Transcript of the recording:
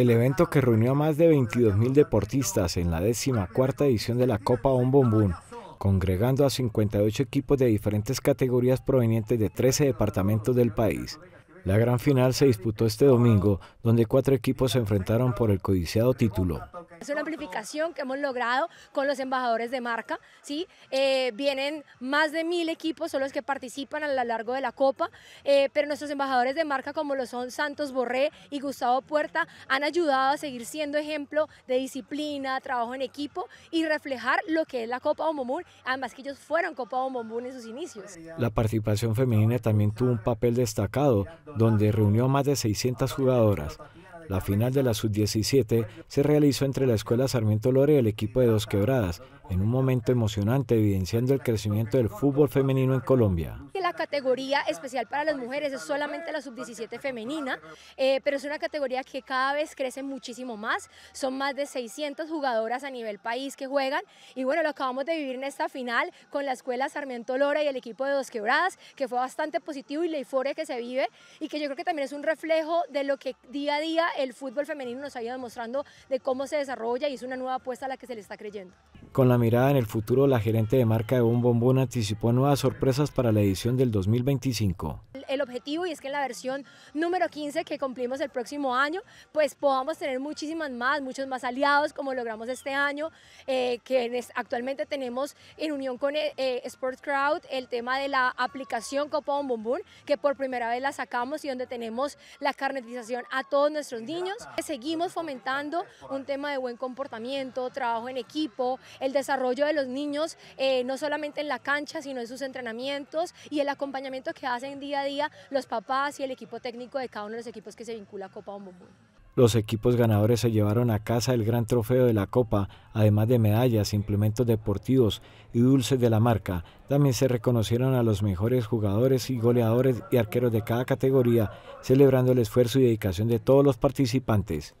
El evento que reunió a más de 22.000 deportistas en la décima cuarta edición de la Copa un Boom congregando a 58 equipos de diferentes categorías provenientes de 13 departamentos del país. La gran final se disputó este domingo, donde cuatro equipos se enfrentaron por el codiciado título. Es una amplificación que hemos logrado con los embajadores de marca, ¿sí? Eh, vienen más de mil equipos, son los que participan a lo largo de la Copa, eh, pero nuestros embajadores de marca como lo son Santos Borré y Gustavo Puerta han ayudado a seguir siendo ejemplo de disciplina, trabajo en equipo y reflejar lo que es la Copa Bombomún, además que ellos fueron Copa Bombomún en sus inicios. La participación femenina también tuvo un papel destacado, donde reunió a más de 600 jugadoras, la final de la sub-17 se realizó entre la Escuela Sarmiento Lora y el equipo de Dos Quebradas, en un momento emocionante evidenciando el crecimiento del fútbol femenino en Colombia. La categoría especial para las mujeres es solamente la sub-17 femenina, eh, pero es una categoría que cada vez crece muchísimo más. Son más de 600 jugadoras a nivel país que juegan y bueno, lo acabamos de vivir en esta final con la Escuela Sarmiento Lora y el equipo de Dos Quebradas, que fue bastante positivo y la euforia que se vive y que yo creo que también es un reflejo de lo que día a día el fútbol femenino nos ha ido demostrando de cómo se desarrolla y es una nueva apuesta a la que se le está creyendo. Con la mirada en el futuro, la gerente de marca de Un Bombón anticipó nuevas sorpresas para la edición del 2025 el objetivo y es que en la versión número 15 que cumplimos el próximo año, pues podamos tener muchísimas más, muchos más aliados como logramos este año, eh, que actualmente tenemos en unión con eh, eh Sport Crowd el tema de la aplicación Copa Bon, que por primera vez la sacamos y donde tenemos la carnetización a todos nuestros niños. Seguimos fomentando un tema de buen comportamiento, trabajo en equipo, el desarrollo de los niños, eh, no solamente en la cancha, sino en sus entrenamientos y el acompañamiento que hacen día a día los papás y el equipo técnico de cada uno de los equipos que se vincula a Copa Los equipos ganadores se llevaron a casa el gran trofeo de la Copa, además de medallas, e implementos deportivos y dulces de la marca. También se reconocieron a los mejores jugadores y goleadores y arqueros de cada categoría, celebrando el esfuerzo y dedicación de todos los participantes.